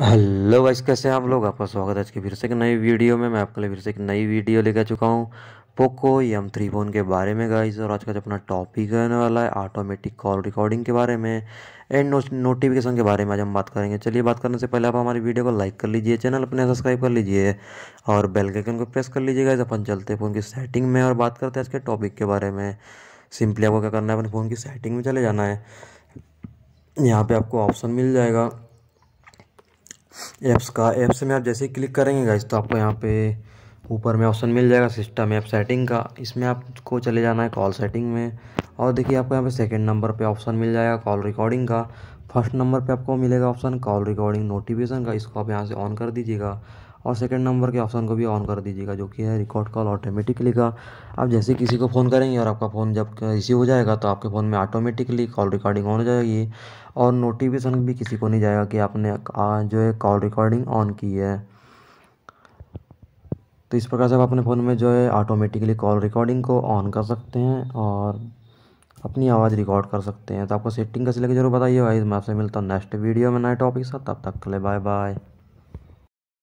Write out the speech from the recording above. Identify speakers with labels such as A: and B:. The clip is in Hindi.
A: हेलो गाइस कैसे हैं आप लोग आपका स्वागत है आज के फिर से एक नई वीडियो में मैं आपके लिए फिर से एक नई वीडियो लेकर चुका हूँ पोको एम थ्री फोन के बारे में गाइस और आज का जो अपना टॉपिक रहने वाला है ऑटोमेटिक कॉल रिकॉर्डिंग के बारे में एंड नोटिफिकेशन के बारे में आज हम बात करेंगे चलिए बात करने से पहले आप हमारी वीडियो को लाइक कर लीजिए चैनल अपने सब्सक्राइब कर लीजिए और बेल के आइकन को प्रेस कर लीजिए गाइस अपन चलते फ़ोन की सेटिंग में और बात करते हैं आज के टॉपिक के बारे में सिंपली आपको क्या करना है अपने फ़ोन की सेटिंग में चले जाना है यहाँ पर आपको ऑप्शन मिल जाएगा ऐप्स का ऐप्स में आप जैसे क्लिक करेंगे गाइस तो आपको यहाँ पे ऊपर में ऑप्शन मिल जाएगा सिस्टम ऐप सेटिंग का इसमें आपको चले जाना है कॉल सेटिंग में और देखिए आपको यहाँ पे सेकंड नंबर पे ऑप्शन मिल जाएगा कॉल रिकॉर्डिंग का फर्स्ट नंबर पे आपको मिलेगा ऑप्शन कॉल रिकॉर्डिंग नोटिफिकेशन का इसको आप यहाँ से ऑन कर दीजिएगा और सेकंड नंबर के ऑप्शन को भी ऑन कर दीजिएगा जो कि है रिकॉर्ड कॉल ऑटोमेटिकली का आप जैसे किसी को फ़ोन करेंगे और आपका फ़ोन जब रिसीव हो जाएगा तो आपके फ़ोन में ऑटोमेटिकली कॉल रिकॉर्डिंग ऑन हो जाएगी और नोटिफिकेशन भी किसी को नहीं जाएगा कि आपने जो है कॉल रिकॉर्डिंग ऑन की है तो इस प्रकार से आप अपने फ़ोन में जो है ऑटोमेटिकली कॉल रिकॉर्डिंग को ऑन कर सकते हैं और अपनी आवाज़ रिकॉर्ड कर सकते हैं तो आपको सेटिंग कैसे लगे जरूर बताइए भाई मैं आपसे मिलता हूँ नेक्स्ट वीडियो में नए टॉपिक के साथ तब तक के लिए बाय बाय